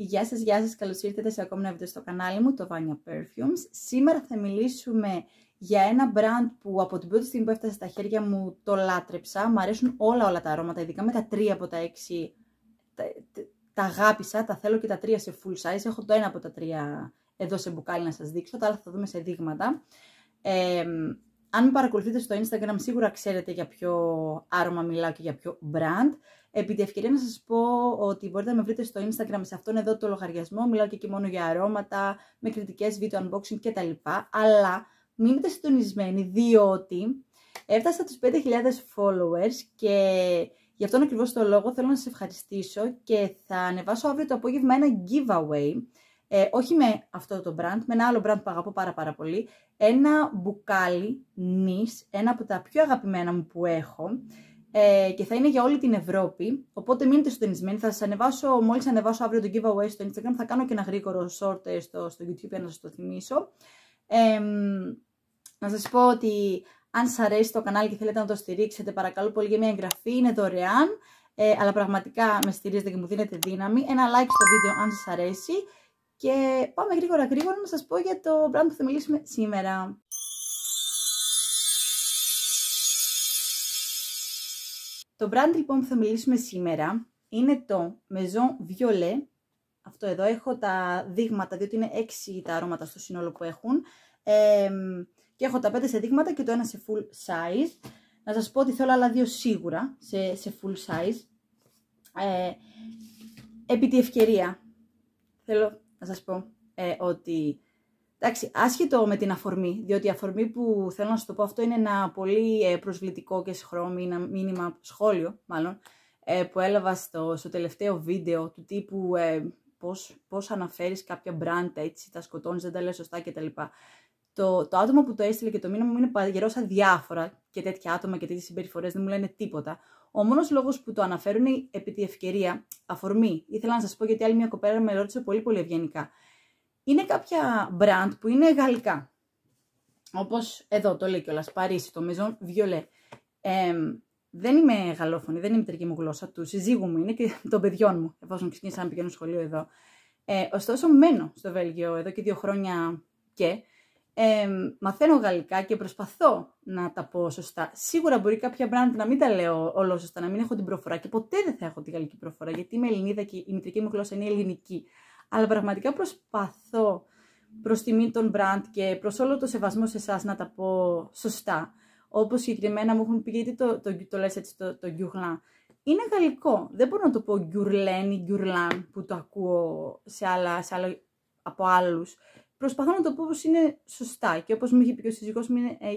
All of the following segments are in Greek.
Γεια σας, γεια σας, καλώς ήρθατε σε ακόμη ένα βίντεο στο κανάλι μου, το Vanya Perfumes. Σήμερα θα μιλήσουμε για ένα μπραντ που από την πρώτη στιγμή που έφτασε στα χέρια μου το λάτρεψα. Μ' αρέσουν όλα όλα τα αρώματα, ειδικά με τα τρία από τα έξι τα, τα, αγάπησα, τα θέλω και τα τρία σε full size. Έχω το ένα από τα τρία εδώ σε μπουκάλι να σας δείξω, τα άλλα θα δούμε σε δείγματα. Ε, αν με παρακολουθείτε στο Instagram σίγουρα ξέρετε για ποιο άρωμα μιλάω και για ποιο brand. Επί τη ευκαιρία να σας πω ότι μπορείτε να με βρείτε στο Instagram σε αυτόν εδώ το λογαριασμό. Μιλάω και εκεί μόνο για αρώματα, με κριτικές, βίντεο unboxing κτλ. Αλλά μείνετε συντονισμένοι διότι έφτασα τους 5.000 followers και γι' αυτόν ακριβώς το λόγο θέλω να σας ευχαριστήσω και θα ανεβάσω αύριο το απόγευμα ένα giveaway ε, όχι με αυτό το brand, με ένα άλλο brand που αγαπώ πάρα πάρα πολύ, ένα μπουκάλι νης, ένα από τα πιο αγαπημένα μου που έχω ε, και θα είναι για όλη την Ευρώπη, οπότε μείνετε συντονισμένοι, θα σας ανεβάσω, μόλις ανεβάσω αύριο το giveaway στο Instagram, θα κάνω και ένα γρήγορο short ε, στο, στο YouTube για να σας το θυμίσω. να σας πω ότι αν σας αρέσει το κανάλι και θέλετε να το στηρίξετε, παρακαλώ πολύ για μια εγγραφή, είναι δωρεάν, ε, αλλά πραγματικά με στηρίζετε και μου δίνετε δύναμη. Ένα like στο βίντεο αν σας αρέσει και πάμε γρήγορα γρήγορα να σας πω για το brand που θα μιλήσουμε σήμερα. Το brand λοιπόν που θα μιλήσουμε σήμερα είναι το Maison Violet. Αυτό εδώ έχω τα δείγματα, διότι είναι έξι τα αρώματα στο σύνολο που έχουν. και έχω τα πέντε σε δείγματα και το ένα σε full size. Να σας πω ότι θέλω άλλα δύο σίγουρα σε, σε full size. Ε, επί τη ευκαιρία. Θέλω να σας πω ε, ότι... Εντάξει, άσχετο με την αφορμή, διότι η αφορμή που θέλω να σου το πω αυτό είναι ένα πολύ ε, προσβλητικό και ένα μήνυμα, σχόλιο μάλλον, ε, που έλαβα στο, στο τελευταίο βίντεο του τύπου ε, πώς, πώς αναφέρεις κάποια brand έτσι, τα σκοτώνεις, δεν τα λες σωστά κτλ. Το, το άτομο που το έστειλε και το μήνυμα μου είναι παγερός αδιάφορα και τέτοια άτομα και τέτοιες συμπεριφορές δεν μου λένε τίποτα. Ο μόνος λόγος που το αναφέρω είναι επί τη ευκαιρία, αφορμή. Ήθελα να σας πω γιατί άλλη μια κοπέρα με ρώτησε πολύ πολύ ευγενικά. Είναι κάποια μπραντ που είναι γαλλικά. Όπως εδώ το λέει κιόλας, Παρίσι, το Maison βιολέ. δεν είμαι γαλλόφωνη, δεν είναι η μητρική μου γλώσσα του συζύγου μου, είναι και των παιδιών μου, εφόσον ξεκίνησα να πηγαίνω σχολείο εδώ. Ε, ωστόσο, μένω στο Βέλγιο εδώ και δύο χρόνια και ε, μαθαίνω γαλλικά και προσπαθώ να τα πω σωστά. Σίγουρα μπορεί κάποια brand να μην τα λέω όλο σωστά, να μην έχω την προφορά και ποτέ δεν θα έχω τη γαλλική προφορά, γιατί είμαι Ελληνίδα και η μητρική μου γλώσσα είναι ελληνική. Αλλά πραγματικά προσπαθώ προς τιμή των brand και προς όλο το σεβασμό σε εσάς να τα πω σωστά. Όπως συγκεκριμένα μου έχουν πει, γιατί το, το, το λες έτσι το, το Είναι γαλλικό. Δεν μπορώ να το πω γκιουρλέν ή γκιουρλάν που το ακούω σε άλλα, σε άλλα από άλλους. Προσπαθώ να το πω όπως είναι σωστά και όπως μου είχε πει και ο σύζυγός μου είναι ε,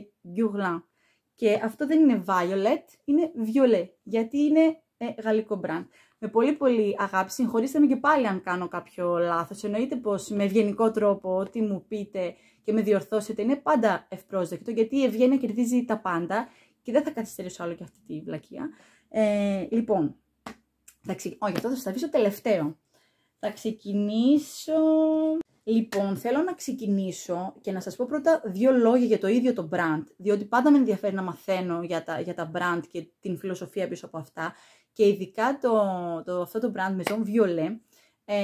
Και αυτό δεν είναι Violet, είναι Violet, γιατί είναι ε, γαλλικό brand. Με πολύ πολύ αγάπη, συγχωρήστε με και πάλι αν κάνω κάποιο λάθος. Εννοείται πως με ευγενικό τρόπο ό,τι μου πείτε και με διορθώσετε είναι πάντα ευπρόσδεκτο, γιατί η ευγένεια κερδίζει τα πάντα και δεν θα καθυστερήσω άλλο και αυτή τη βλακεία. Ε, λοιπόν, εντάξει, όχι, αυτό θα σας αφήσω τελευταίο. Θα ξεκινήσω... Λοιπόν, θέλω να ξεκινήσω και να σας πω πρώτα δύο λόγια για το ίδιο το brand, διότι πάντα με ενδιαφέρει να μαθαίνω για τα, για τα brand και την φιλοσοφία πίσω από αυτά και ειδικά το, το, αυτό το brand Maison Violet ε,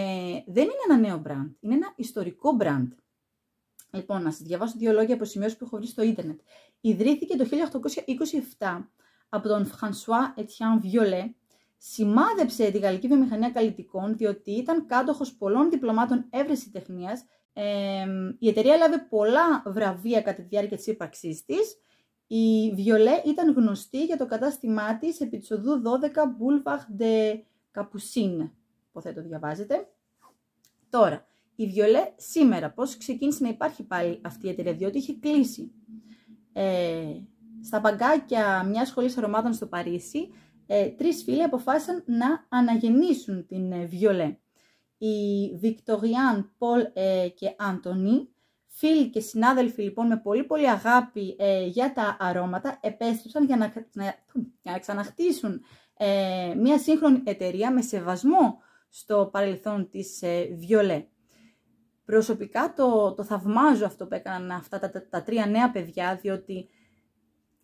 δεν είναι ένα νέο brand, είναι ένα ιστορικό brand. Λοιπόν, να σας διαβάσω δύο λόγια από σημειώσεις που έχω βρει στο ίντερνετ. Ιδρύθηκε το 1827 από τον François Etienne Violet, Σημάδεψε τη γαλλική βιομηχανία καλλιτικών διότι ήταν κάτοχος πολλών διπλωμάτων έβρεση τεχνίας. Ε, η εταιρεία έλαβε πολλά βραβεία κατά τη διάρκεια της ύπαρξής της. Η Βιολέ ήταν γνωστή για το κατάστημά της επί της οδού 12 Boulevard de Capucine. Υποθέτω διαβάζετε. Τώρα, η Βιολέ σήμερα πώς ξεκίνησε να υπάρχει πάλι αυτή η εταιρεία, διότι είχε κλείσει. Ε, στα παγκάκια μιας σχολής αρωμάτων στο Παρίσι ε, τρεις φίλοι αποφάσισαν να αναγεννήσουν την ε, Βιολέ. Οι Βικτοριάν, Πολ ε, και Άντωνη, φίλοι και συνάδελφοι λοιπόν με πολύ πολύ αγάπη ε, για τα αρώματα, επέστρεψαν για να, ξαναχτίσουν μια σύγχρονη εταιρεία με σεβασμό στο παρελθόν της Βιολέ. Προσωπικά το, το θαυμάζω αυτό που έκαναν αυτά τα τρία νέα παιδιά, διότι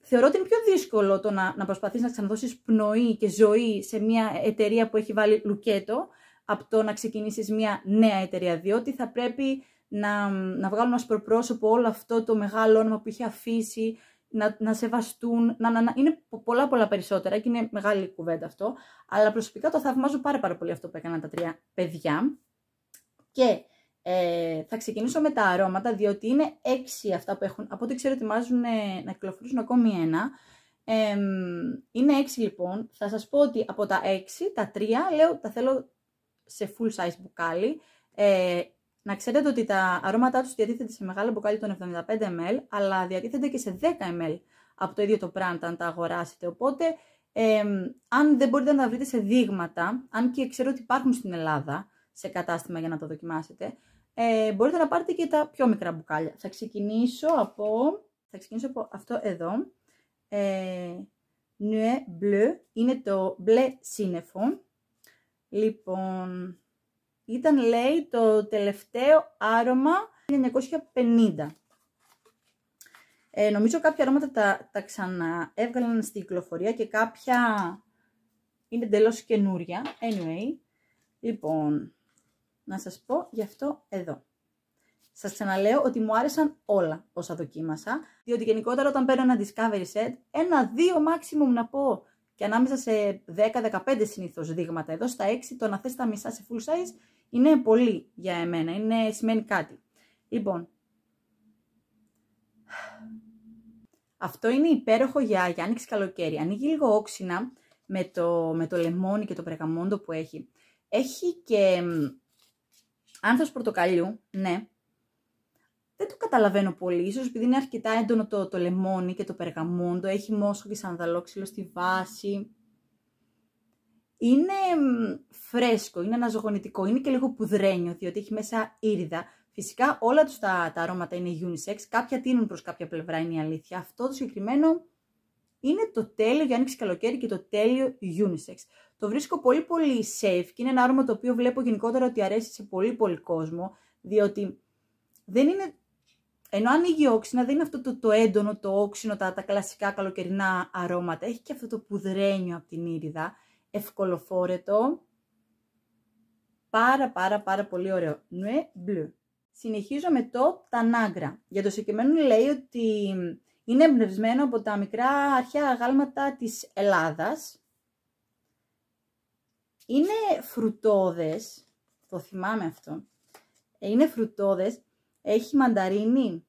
θεωρώ ότι είναι πιο δύσκολο το να, να προσπαθείς να ξαναδώσεις πνοή και ζωή σε μια εταιρεία που έχει βάλει λουκέτο από το να ξεκινήσεις μια νέα εταιρεία, διότι θα πρέπει να, να βγάλουν ως προπρόσωπο όλο αυτό το μεγάλο όνομα που είχε αφήσει, να, να σεβαστούν, να, να, είναι πολλά πολλά περισσότερα και είναι μεγάλη κουβέντα αυτό, αλλά προσωπικά το θαυμάζω πάρα πάρα πολύ αυτό που έκαναν τα τρία παιδιά και ε, θα ξεκινήσω με τα αρώματα, διότι είναι έξι αυτά που έχουν. Από ό,τι ξέρω, ετοιμάζουν να κυκλοφορήσουν ακόμη ένα. Ε, είναι έξι λοιπόν. Θα σας πω ότι από τα έξι, τα τρία, λέω, τα θέλω σε full size μπουκάλι. Ε, να ξέρετε ότι τα αρώματά τους διατίθεται σε μεγάλο μπουκάλι των 75 ml, αλλά διατίθεται και σε 10 ml από το ίδιο το brand αν τα αγοράσετε. Οπότε, ε, αν δεν μπορείτε να τα βρείτε σε δείγματα, αν και ξέρω ότι υπάρχουν στην Ελλάδα σε κατάστημα για να το δοκιμάσετε, ε, μπορείτε να πάρετε και τα πιο μικρά μπουκάλια. Θα ξεκινήσω από, θα ξεκινήσω από αυτό εδώ. Ε, νουε Bleu, είναι το μπλε σύννεφο. Λοιπόν, ήταν λέει το τελευταίο άρωμα 1950. Ε, νομίζω κάποια αρώματα τα, τα ξανά έβγαλαν στην κυκλοφορία και κάποια είναι εντελώς καινούρια. Anyway, λοιπόν, να σας πω γι' αυτό εδώ. Σας ξαναλέω ότι μου άρεσαν όλα όσα δοκίμασα, διότι γενικότερα όταν παίρνω ένα discovery set, ένα-δύο maximum να πω και ανάμεσα σε 10-15 συνήθως δείγματα εδώ, στα 6 το να θες τα μισά σε full size είναι πολύ για εμένα, είναι, σημαίνει κάτι. Λοιπόν, αυτό είναι υπέροχο για, για άνοιξη καλοκαίρι. Ανοίγει λίγο όξινα με το, με το λεμόνι και το πρεγαμόντο που έχει. Έχει και Άνθος πορτοκαλιού, ναι. Δεν το καταλαβαίνω πολύ, ίσως επειδή είναι αρκετά έντονο το, το λεμόνι και το περγαμόντο, έχει μόσχο και σανδαλόξυλο στη βάση. Είναι φρέσκο, είναι αναζωογονητικό, είναι και λίγο πουδρένιο, διότι έχει μέσα ήριδα. Φυσικά όλα τους τα, τα αρώματα είναι unisex, κάποια τίνουν προς κάποια πλευρά είναι η αλήθεια. Αυτό το συγκεκριμένο είναι το τέλειο για άνοιξη καλοκαίρι και το τέλειο unisex. Το βρίσκω πολύ πολύ safe και είναι ένα άρωμα το οποίο βλέπω γενικότερα ότι αρέσει σε πολύ πολύ κόσμο, διότι δεν είναι... Ενώ ανοίγει όξινα, δεν είναι αυτό το, το έντονο, το όξινο, τα, τα κλασικά καλοκαιρινά αρώματα. Έχει και αυτό το πουδρένιο από την ήριδα, ευκολοφόρετο. Πάρα πάρα πάρα πολύ ωραίο. Νουε μπλου. Συνεχίζω με το τανάγκρα. Για το συγκεκριμένο λέει ότι είναι εμπνευσμένο από τα μικρά αρχαία αγάλματα της Ελλάδας είναι φρουτόδες, το θυμάμαι αυτό, ε, είναι φρουτόδες, έχει μανταρίνι,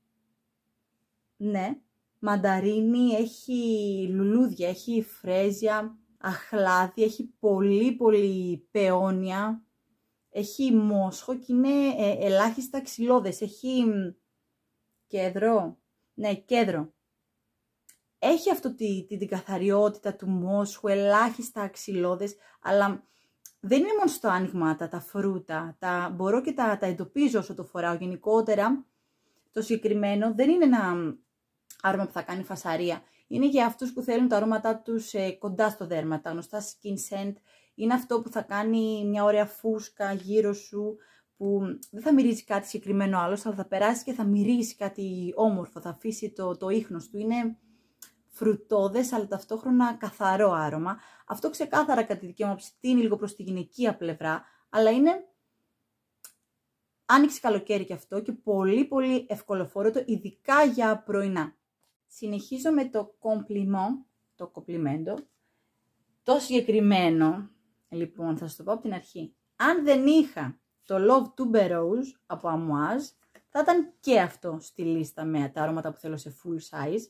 ναι, μανταρίνι, έχει λουλούδια, έχει φρέζια, αχλάδι, έχει πολύ πολύ πεόνια, έχει μόσχο και είναι ε, ελάχιστα ξυλώδες, έχει κέντρο, ναι κέντρο. Έχει αυτή τη, την καθαριότητα του μόσχου, ελάχιστα αξιλώδες, αλλά δεν είναι μόνο στο άνοιγμα τα φρούτα, τα, μπορώ και τα, τα εντοπίζω όσο το φοράω. Γενικότερα, το συγκεκριμένο δεν είναι ένα άρωμα που θα κάνει φασαρία. Είναι για αυτούς που θέλουν τα αρώματά τους ε, κοντά στο δέρμα, τα γνωστά skin scent. Είναι αυτό που θα κάνει μια ωραία φούσκα γύρω σου, που δεν θα μυρίζει κάτι συγκεκριμένο άλλο, αλλά θα περάσει και θα μυρίσει κάτι όμορφο, θα αφήσει το, το ίχνος του. Είναι φρουτόδες αλλά ταυτόχρονα καθαρό άρωμα. Αυτό ξεκάθαρα κατά τη δική μου άποψη λίγο προς τη γυναικεία πλευρά, αλλά είναι άνοιξε καλοκαίρι και αυτό και πολύ πολύ το, ειδικά για πρωινά. Συνεχίζω με το κομπλιμό, το κομπλιμέντο. Το συγκεκριμένο, λοιπόν, θα σας το πω από την αρχή. Αν δεν είχα το Love Rose από Amoise, θα ήταν και αυτό στη λίστα με τα αρώματα που θέλω σε full size.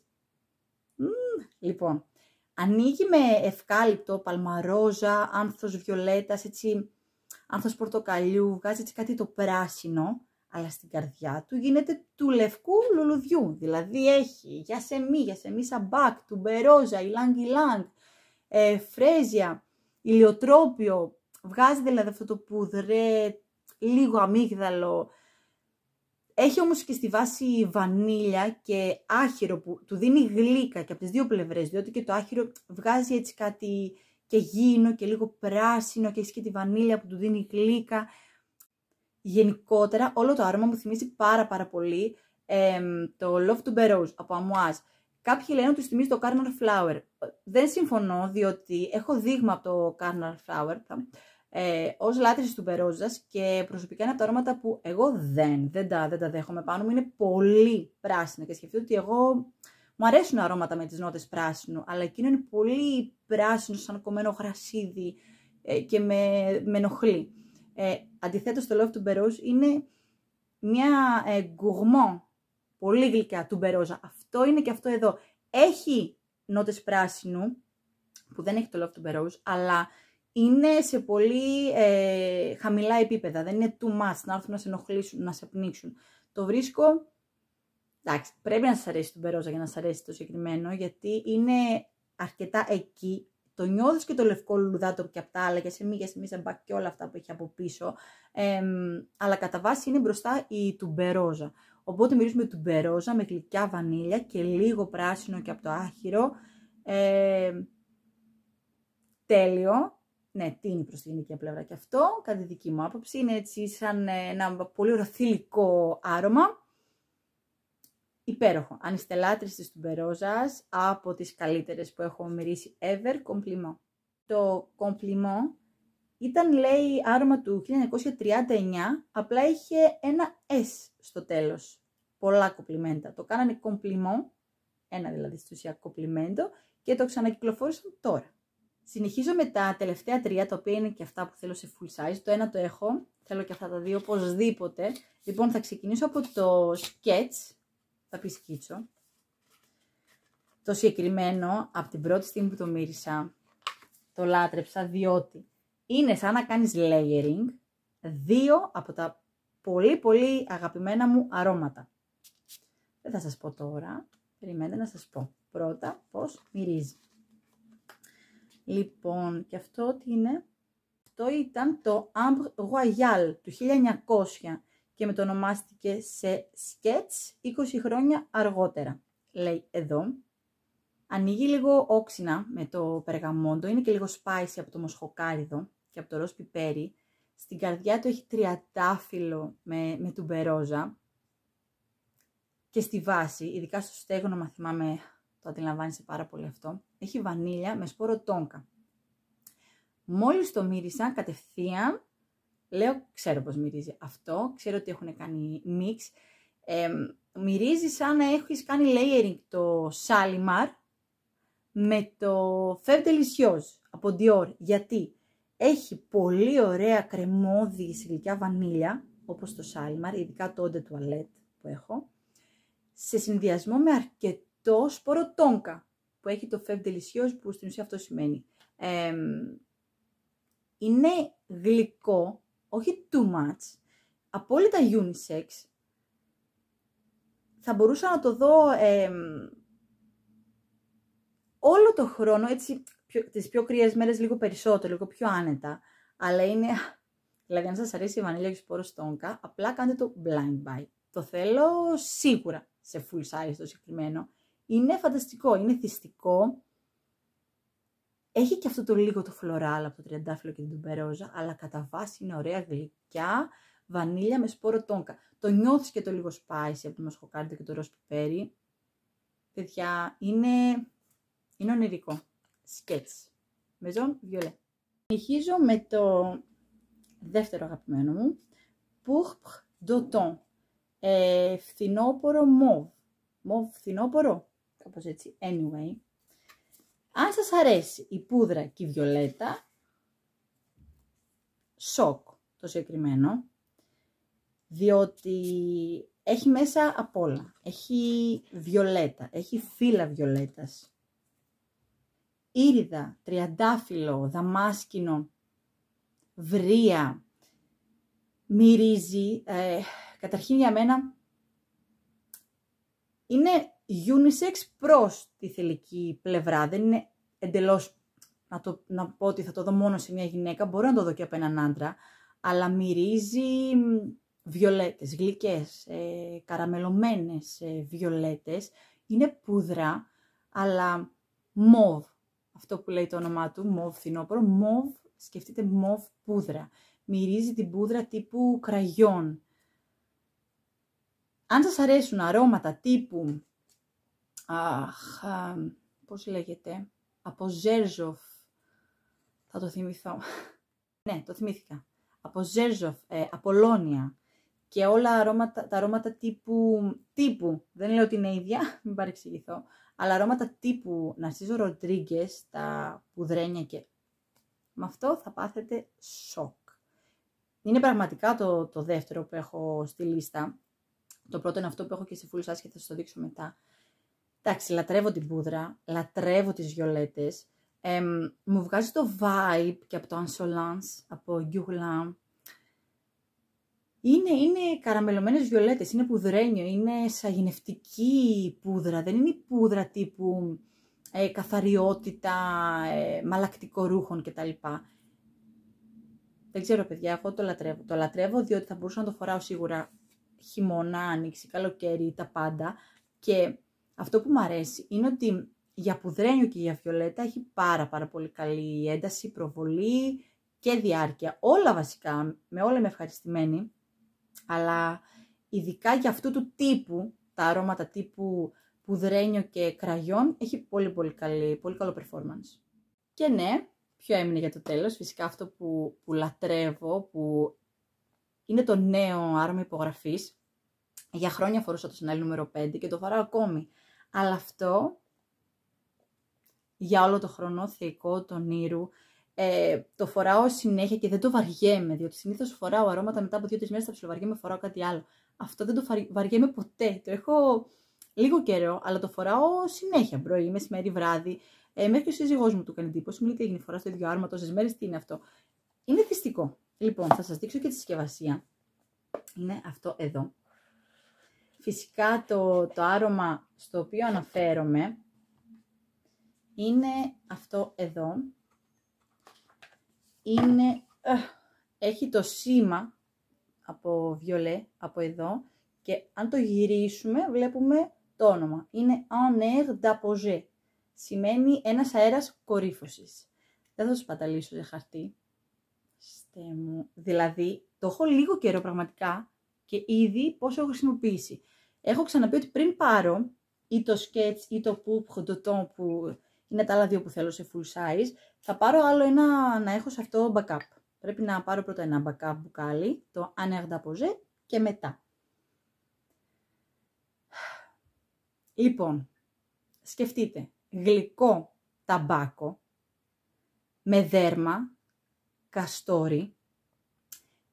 Λοιπόν, ανοίγει με ευκάλυπτο, παλμαρόζα, άνθος βιολέτας, έτσι, άνθος πορτοκαλιού, βγάζει έτσι κάτι το πράσινο, αλλά στην καρδιά του γίνεται του λευκού λουλουδιού. Δηλαδή έχει για σεμί, για σεμί σαμπάκ, του μπερόζα, ηλάνγκ ε, φρέζια, ηλιοτρόπιο. Βγάζει δηλαδή αυτό το πουδρέ, λίγο αμύγδαλο, έχει όμως και στη βάση βανίλια και άχυρο που του δίνει γλύκα και από τις δύο πλευρές, διότι και το άχυρο βγάζει έτσι κάτι και γίνο και λίγο πράσινο και έχεις και τη βανίλια που του δίνει γλύκα. Γενικότερα όλο το άρωμα μου θυμίζει πάρα πάρα πολύ το Love to Be από Amouage. Κάποιοι λένε ότι τους θυμίζει το Carnal Flower. Ε, δεν συμφωνώ διότι έχω δείγμα από το Carnal Flower. Θα ε, ως λάτρηση του Μπερόζας και προσωπικά είναι από τα αρώματα που εγώ δεν, δεν τα, δεν τα δέχομαι πάνω μου, είναι πολύ πράσινα και σκεφτείτε ότι εγώ μου αρέσουν αρώματα με τις νότες πράσινου, αλλά εκείνο είναι πολύ πράσινο σαν κομμένο γρασίδι ε, και με, με ενοχλεί. Ε, αντιθέτως το Love του Μπερόζ είναι μια ε, γκουγμό, πολύ γλυκιά του Μπερόζα. Αυτό είναι και αυτό εδώ. Έχει νότες πράσινου, που δεν έχει το Love του Μπερόζ, αλλά είναι σε πολύ ε, χαμηλά επίπεδα. Δεν είναι too much να έρθουν να σε ενοχλήσουν, να σε πνίξουν. Το βρίσκω. Εντάξει, πρέπει να σας αρέσει τον Περόζα για να σας αρέσει το συγκεκριμένο, γιατί είναι αρκετά εκεί. Το νιώθεις και το λευκό λουδάτο και από τα άλλα, και σε μη, για σε μη, σε και όλα αυτά που έχει από πίσω. Ε, αλλά κατά βάση είναι μπροστά η τουμπερόζα. Οπότε μυρίζουμε τουμπερόζα με γλυκιά βανίλια και λίγο πράσινο και από το άχυρο. Ε, τέλειο. Ναι, τίνει προ τη γυναικεία πλευρά και αυτό, κατά τη δική μου άποψη. Είναι έτσι σαν ε, ένα πολύ ωραίο άρωμα. Υπέροχο. Αν είστε λάτρε από τις καλύτερες που έχω μυρίσει ever, κομπλιμό. Το κομπλιμό ήταν, λέει, άρωμα του 1939, απλά είχε ένα S στο τέλος. Πολλά κομπλιμέντα, Το κάνανε κομπλιμό, ένα δηλαδή ουσιακό κομπλιμέντο και το ξανακυκλοφόρησαν τώρα. Συνεχίζω με τα τελευταία τρία, τα οποία είναι και αυτά που θέλω σε full size. Το ένα το έχω, θέλω και αυτά τα δύο οπωσδήποτε. Λοιπόν, θα ξεκινήσω από το sketch, θα πεις σκίτσο. Το συγκεκριμένο, από την πρώτη στιγμή που το μύρισα, το λάτρεψα, διότι είναι σαν να κάνεις layering δύο από τα πολύ πολύ αγαπημένα μου αρώματα. Δεν θα σας πω τώρα, περιμένετε να σας πω πρώτα πώς μυρίζει. Λοιπόν, και αυτό τι είναι. Αυτό ήταν το Ambre Royal του 1900 και με ονομάστηκε σε Sketch 20 χρόνια αργότερα. Λέει εδώ. Ανοίγει λίγο όξινα με το περγαμόντο, είναι και λίγο spicy από το μοσχοκάριδο και από το ροζ πιπέρι. Στην καρδιά του έχει τριατάφυλλο με, με τουμπερόζα και στη βάση, ειδικά στο μα θυμάμαι το αντιλαμβάνεσαι πάρα πολύ αυτό, έχει βανίλια με σπόρο τόνκα. Μόλις το μύρισα κατευθείαν, λέω ξέρω πώς μυρίζει αυτό, ξέρω ότι έχουν κάνει μίξ, μυρίζει σαν να έχεις κάνει layering το Σάλιμαρ με το φεύτελισιό από Dior. Γιατί έχει πολύ ωραία κρεμόδι γλυκιά βανίλια, όπως το Σάλιμαρ, ειδικά το του Toilette που έχω, σε συνδυασμό με αρκετό το σπόρο τόνκα, που έχει το φεύ delicious, που στην ουσία αυτό σημαίνει. είναι γλυκό, όχι too much, απόλυτα unisex. Θα μπορούσα να το δω όλο το χρόνο, έτσι, πιο, τις πιο κρύες μέρες λίγο περισσότερο, λίγο πιο άνετα, αλλά είναι... Δηλαδή, αν σας αρέσει η βανίλια και σπόρος τόνκα, απλά κάντε το blind buy. Το θέλω σίγουρα σε full size το συγκεκριμένο. Είναι φανταστικό, είναι θυστικό. Έχει και αυτό το λίγο το φλωράλ από το τριαντάφυλλο και την τουμπερόζα, αλλά κατά βάση είναι ωραία γλυκιά, βανίλια με σπόρο τόνκα. Το νιώθεις και το λίγο spicy από το μασχοκάρδι και το ροζ πιπέρι. Παιδιά, είναι, είναι ονειρικό. Σκέτς. Μεζόν βιολέ. Συνεχίζω με το δεύτερο αγαπημένο μου. Πουχπχ ντοτόν. Ε, φθινόπορο μοβ. Μοβ φθινόπορο κάπως έτσι, anyway. Αν σας αρέσει η πούδρα και η βιολέτα, σοκ το συγκεκριμένο, διότι έχει μέσα απ' όλα. Έχει βιολέτα, έχει φύλλα βιολέτας. Ήριδα, τριαντάφυλλο, δαμάσκινο, βρία, μυρίζει. Ε, καταρχήν για μένα είναι unisex προς τη θηλυκή πλευρά. Δεν είναι εντελώς να, το, να πω ότι θα το δω μόνο σε μια γυναίκα, μπορώ να το δω και από έναν άντρα, αλλά μυρίζει βιολέτες, γλυκές, ε, καραμελωμένες ε, βιολέτες. Είναι πούδρα, αλλά μοβ, αυτό που λέει το όνομά του, μοβ φθινόπωρο, μοβ, σκεφτείτε μοβ πούδρα. Μυρίζει την πούδρα τύπου κραγιόν. Αν σας αρέσουν αρώματα τύπου αχ, πώς λέγεται, από Ζέρζοφ, θα το θυμηθώ, ναι, το θυμήθηκα, από Ζέρζοφ, ε, Απολώνια και όλα αρώματα, τα αρώματα τύπου, τύπου, δεν λέω ότι είναι ίδια, μην παρεξηγηθώ, αλλά αρώματα τύπου Ναρσίζο Ροντρίγκες, τα πουδρένια και με αυτό θα πάθετε σοκ. Είναι πραγματικά το, το δεύτερο που έχω στη λίστα. Το πρώτο είναι αυτό που έχω και σε full και θα σας το δείξω μετά. Εντάξει, λατρεύω την πούδρα, λατρεύω τις βιολέτες. μου βγάζει το vibe και από το Ansolans, από Gulam. Είναι, είναι καραμελωμένες βιολέτες, είναι πουδρένιο, είναι σαγηνευτική πούδρα. Δεν είναι η πούδρα τύπου ε, καθαριότητα, ε, μαλακτικό ρούχων κτλ. Δεν ξέρω παιδιά, Αυτό το λατρεύω. Το λατρεύω διότι θα μπορούσα να το φοράω σίγουρα χειμώνα, άνοιξη, καλοκαίρι, τα πάντα. Και αυτό που μου αρέσει είναι ότι για πουδρένιο και για βιολέτα έχει πάρα πάρα πολύ καλή ένταση, προβολή και διάρκεια. Όλα βασικά, με όλα είμαι ευχαριστημένη, αλλά ειδικά για αυτού του τύπου, τα αρώματα τύπου πουδρένιο και κραγιόν, έχει πολύ πολύ, καλή, πολύ καλό performance. Και ναι, ποιο έμεινε για το τέλος, φυσικά αυτό που, που λατρεύω, που είναι το νέο άρωμα υπογραφής. Για χρόνια φορούσα το σανέλι νούμερο 5 και το φοράω ακόμη. Αλλά αυτό για όλο το χρονό θεϊκό, τον ήρου, ε, το φοράω συνέχεια και δεν το βαριέμαι, διότι συνήθως φοράω αρώματα μετά από δύο-τρεις μέρες θα ψιλοβαριέμαι, φοράω κάτι άλλο. Αυτό δεν το βαριέμαι ποτέ, το έχω λίγο καιρό, αλλά το φοράω συνέχεια, πρωί, μεσημέρι, βράδυ. Ε, μέχρι και ο σύζυγός μου του κάνει εντύπωση, μου λέει τι έγινε, φοράς στο ίδιο άρωμα τόσες μέρες, τι είναι αυτό. Είναι θυστικό. Λοιπόν, θα σας δείξω και τη συσκευασία. Είναι αυτό εδώ. Φυσικά το, το άρωμα στο οποίο αναφέρομαι είναι αυτό εδώ. Είναι, έχει το σήμα από βιολέ, από εδώ και αν το γυρίσουμε βλέπουμε το όνομα. Είναι un air d'apogée». Σημαίνει ένας αέρας κορύφωσης. Δεν θα σας παταλήσω σε χαρτί. Δηλαδή, το έχω λίγο καιρό πραγματικά και ήδη πόσο έχω χρησιμοποιήσει. Έχω ξαναπεί ότι πριν πάρω ή το sketch ή το poop το ton που είναι τα άλλα δύο που θέλω σε full size, θα πάρω άλλο ένα να έχω σε αυτό backup. Πρέπει να πάρω πρώτα ένα backup μπουκάλι, το ανέχταποζέ Ποζέ και μετά. Λοιπόν, σκεφτείτε, γλυκό ταμπάκο με δέρμα, καστόρι,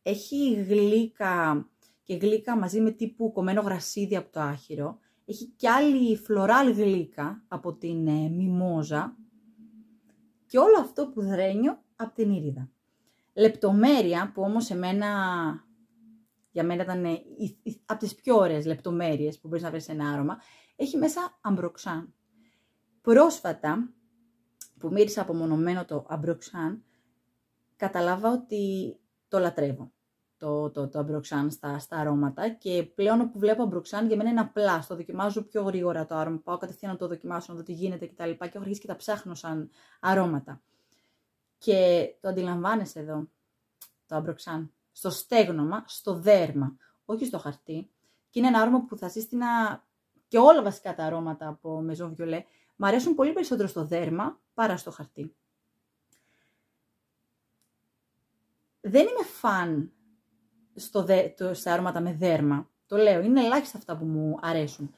έχει γλύκα και γλύκα μαζί με τύπου κομμένο γρασίδι από το άχυρο. Έχει και άλλη φλωράλ γλύκα από την ε, μιμόζα. Και όλο αυτό που δρένιο από την ήριδα. Λεπτομέρεια που όμως εμένα, για μένα ήταν ε, από τις πιο ωραίες λεπτομέρειες που μπορείς να βρεις ένα άρωμα, έχει μέσα αμπροξάν. Πρόσφατα, που μύρισα απομονωμένο το αμπροξάν, καταλάβα ότι το λατρεύω το, το, το αμπροξάν στα, στα αρώματα και πλέον όπου βλέπω αμπροξάν για μένα είναι απλά, στο δοκιμάζω πιο γρήγορα το άρωμα, πάω κατευθείαν να το δοκιμάσω, να δω τι γίνεται τα λοιπά... και έχω αρχίσει και τα ψάχνω σαν αρώματα. Και το αντιλαμβάνεσαι εδώ, το αμπροξάν, στο στέγνομα, στο δέρμα, όχι στο χαρτί. Και είναι ένα άρωμα που θα σύστηνα και όλα βασικά τα αρώματα από μεζόν βιολέ, αρέσουν πολύ περισσότερο στο δέρμα παρά στο χαρτί. Δεν είμαι φαν στο το, αρώματα με δέρμα. Το λέω, είναι ελάχιστα αυτά που μου αρέσουν.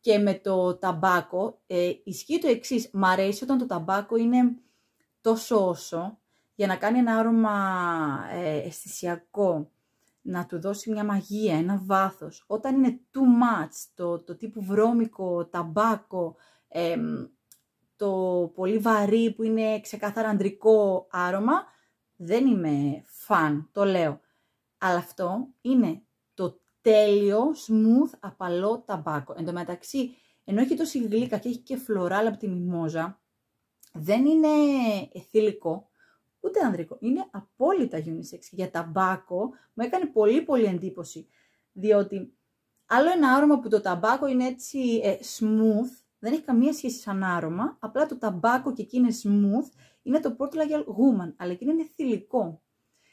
Και με το ταμπάκο ε, ισχύει το εξής. Μ' αρέσει όταν το ταμπάκο είναι τόσο όσο για να κάνει ένα άρωμα ε, αισθησιακό, να του δώσει μια μαγεία, ένα βάθος. Όταν είναι too much, το, το τύπου βρώμικο, ταμπάκο, ε, το πολύ βαρύ που είναι ξεκάθαρα άρωμα, δεν είμαι φαν, το λέω. Αλλά αυτό είναι το τέλειο, smooth, απαλό ταμπάκο. Εν τω μεταξύ, ενώ έχει τόση γλύκα και έχει και φλωράλ από τη μιμόζα, δεν είναι θηλυκό, ούτε ανδρικό. Είναι απόλυτα unisex. Για ταμπάκο μου έκανε πολύ πολύ εντύπωση, διότι άλλο ένα άρωμα που το ταμπάκο είναι έτσι ε, smooth, δεν έχει καμία σχέση σαν άρωμα, απλά το ταμπάκο και εκεί είναι smooth, είναι το Portugal Woman, αλλά εκείνο είναι θηλυκό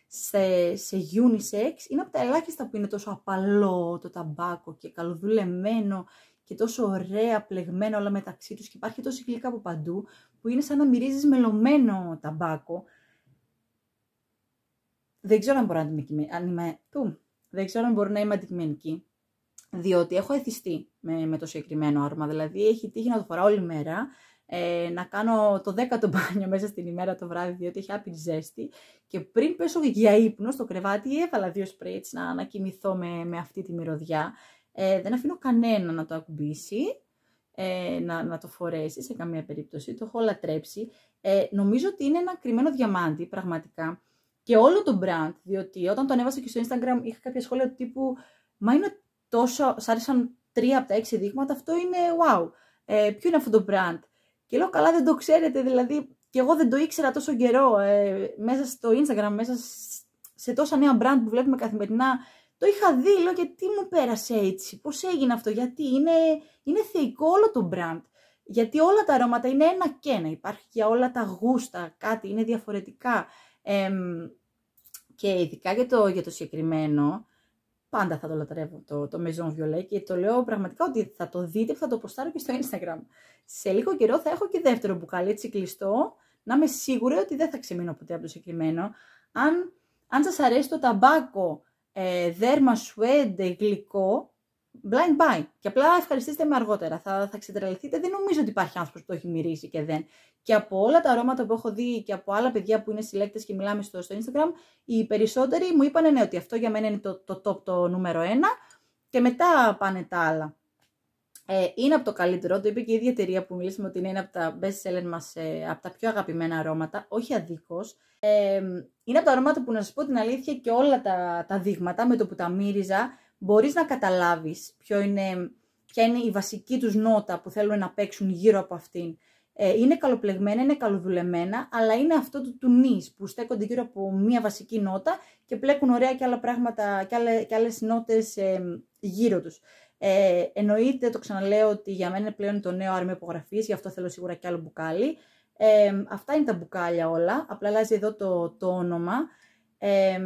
σε, σε unisex, είναι από τα ελάχιστα που είναι τόσο απαλό το ταμπάκο και καλοδουλεμένο και τόσο ωραία πλεγμένο όλα μεταξύ τους και υπάρχει τόσο γλυκά από παντού που είναι σαν να μυρίζεις μελωμένο ταμπάκο. Δεν ξέρω αν μπορώ να είμαι, αν είμαι, του, δεν ξέρω αν μπορώ να είμαι αντικειμενική, διότι έχω εθιστεί με, το συγκεκριμένο άρωμα, δηλαδή έχει τύχει να το φοράω όλη μέρα, ε, να κάνω το δέκατο μπάνιο μέσα στην ημέρα το βράδυ, διότι έχει άπειρη ζέστη. Και πριν πέσω για ύπνο στο κρεβάτι, έβαλα δύο σπρέι να ανακοιμηθώ με, με αυτή τη μυρωδιά. Ε, δεν αφήνω κανένα να το ακουμπήσει, ε, να, να το φορέσει σε καμία περίπτωση. Το έχω λατρέψει. Ε, νομίζω ότι είναι ένα κρυμμένο διαμάντι, πραγματικά. Και όλο το brand, διότι όταν το ανέβασα και στο Instagram είχα κάποια σχόλια τύπου «Μα είναι τόσο, σ' άρεσαν τρία από τα έξι δείγματα, αυτό είναι wow». Ε, ποιο είναι αυτό το brand. Και λέω καλά δεν το ξέρετε, δηλαδή και εγώ δεν το ήξερα τόσο καιρό ε, μέσα στο Instagram, μέσα σε τόσα νέα brand που βλέπουμε καθημερινά. Το είχα δει, λέω και τι μου πέρασε έτσι, πώς έγινε αυτό, γιατί είναι, είναι θεϊκό όλο το brand. Γιατί όλα τα αρώματα είναι ένα και ένα, υπάρχει για όλα τα γούστα, κάτι είναι διαφορετικά. και ειδικά για το, για το συγκεκριμένο, πάντα θα το λατρεύω το, το Maison Violet και το λέω πραγματικά ότι θα το δείτε και θα το ποστάρω και στο Instagram. Σε λίγο καιρό θα έχω και δεύτερο μπουκάλι έτσι κλειστό, να είμαι σίγουρη ότι δεν θα ξεμείνω ποτέ από το συγκεκριμένο. Αν, αν σας αρέσει το ταμπάκο, ε, δέρμα σουέντε, γλυκό, blind buy. Και απλά ευχαριστήστε με αργότερα. Θα, θα Δεν νομίζω ότι υπάρχει άνθρωπος που το έχει μυρίσει και δεν. Και από όλα τα αρώματα που έχω δει και από άλλα παιδιά που είναι συλλέκτες και μιλάμε στο, στο Instagram, οι περισσότεροι μου είπαν ναι, ότι αυτό για μένα είναι το, το top το νούμερο ένα. Και μετά πάνε τα άλλα. Ε, είναι από το καλύτερο. Το είπε και η ίδια εταιρεία που μιλήσαμε ότι είναι από τα best seller μας, ε, από τα πιο αγαπημένα αρώματα. Όχι αδίκως. Ε, είναι από τα αρώματα που να σας πω την αλήθεια και όλα τα, τα δείγματα με το που τα μύριζα μπορείς να καταλάβεις ποιο είναι, ποια είναι η βασική τους νότα που θέλουν να παίξουν γύρω από αυτήν. Ε, είναι καλοπλεγμένα, είναι καλοδουλεμένα, αλλά είναι αυτό του νης που στέκονται γύρω από μία βασική νότα και πλέκουν ωραία και άλλα πράγματα και, άλλε, και άλλες νότες ε, γύρω τους. Ε, εννοείται, το ξαναλέω, ότι για μένα είναι πλέον το νέο άρμιο υπογραφής, γι' αυτό θέλω σίγουρα και άλλο μπουκάλι. Ε, αυτά είναι τα μπουκάλια όλα, απλά αλλάζει εδώ το, το όνομα. Ε,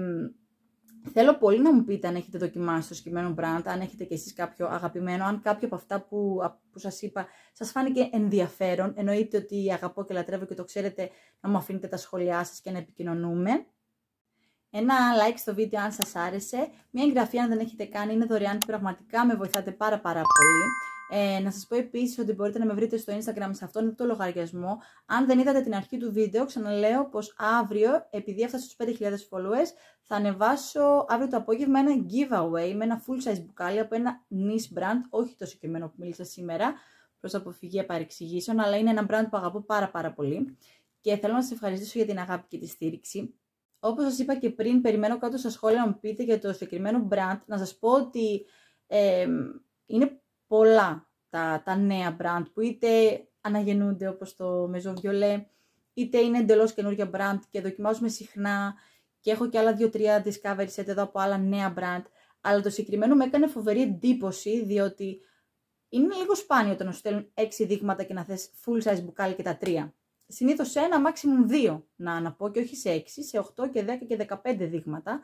Θέλω πολύ να μου πείτε αν έχετε δοκιμάσει το συγκεκριμένο brand, αν έχετε και εσείς κάποιο αγαπημένο, αν κάποιο από αυτά που, που σας είπα σας φάνηκε ενδιαφέρον. Εννοείται ότι αγαπώ και λατρεύω και το ξέρετε να μου αφήνετε τα σχόλιά σας και να επικοινωνούμε. Ένα like στο βίντεο αν σας άρεσε. Μια εγγραφή αν δεν έχετε κάνει είναι δωρεάν και πραγματικά με βοηθάτε πάρα πάρα πολύ. Ε, να σας πω επίσης ότι μπορείτε να με βρείτε στο Instagram σε αυτόν τον λογαριασμό. Αν δεν είδατε την αρχή του βίντεο, ξαναλέω πως αύριο, επειδή έφτασα στους 5.000 followers, θα ανεβάσω αύριο το απόγευμα ένα giveaway με ένα full size μπουκάλι από ένα niche brand, όχι το συγκεκριμένο που μίλησα σήμερα, προς αποφυγή παρεξηγήσεων, αλλά είναι ένα brand που αγαπώ πάρα πάρα πολύ και θέλω να σας ευχαριστήσω για την αγάπη και τη στήριξη. Όπως σας είπα και πριν, περιμένω κάτω στα σχόλια να μου πείτε για το συγκεκριμένο brand, να σας πω ότι είναι πολλά τα, τα νέα brand που είτε αναγεννούνται όπως το Μεζοβιολέ, είτε είναι εντελώς καινούργια brand και δοκιμάζουμε συχνά και έχω και άλλα 2-3 discovery set εδώ από άλλα νέα brand, αλλά το συγκεκριμένο με έκανε φοβερή εντύπωση, διότι είναι λίγο σπάνιο το να σου στέλνουν 6 δείγματα και να θες full size μπουκάλι και τα 3. Συνήθως σε ένα maximum 2 να αναπώ και όχι σε 6, σε 8 και 10 και 15 δείγματα.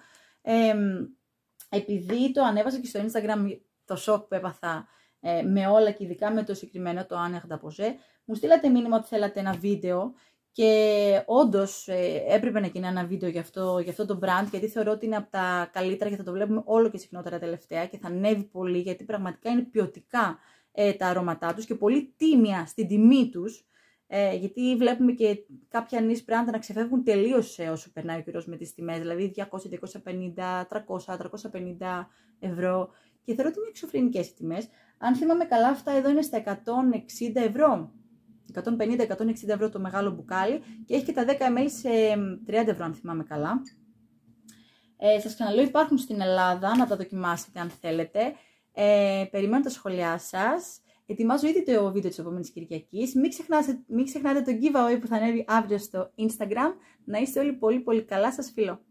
επειδή το ανέβασα και στο Instagram το σοκ που έπαθα ε, με όλα και ειδικά με το συγκεκριμένο το Άνεχ Νταποζέ, μου στείλατε μήνυμα ότι θέλατε ένα βίντεο και όντως ε, έπρεπε να γίνει ένα βίντεο για αυτό, για αυτό το brand, γιατί θεωρώ ότι είναι από τα καλύτερα και θα το βλέπουμε όλο και συχνότερα τελευταία και θα ανέβει πολύ, γιατί πραγματικά είναι ποιοτικά ε, τα αρώματά τους και πολύ τίμια στην τιμή τους, ε, γιατί βλέπουμε και κάποια νης brand να ξεφεύγουν τελείως ε, όσο περνάει ο καιρός με τις τιμές, δηλαδή 200, 250, 300, 350 ευρώ. Και θεωρώ ότι είναι εξωφρενικές οι τιμές. Αν θυμάμαι καλά, αυτά εδώ είναι στα 160 ευρώ 150-160 ευρώ το μεγάλο μπουκάλι και έχει και τα 10 ml σε 30 ευρώ αν θυμάμαι καλά. Ε, σας ξαναλέω υπάρχουν στην Ελλάδα, να τα δοκιμάσετε αν θέλετε. Ε, περιμένω τα σχόλιά σας. Ετοιμάζω ήδη το βίντεο της επόμενης Κυριακής. Μην ξεχνάτε, μην το giveaway που θα ανέβει αύριο στο Instagram. Να είστε όλοι πολύ πολύ καλά. Σας φίλο.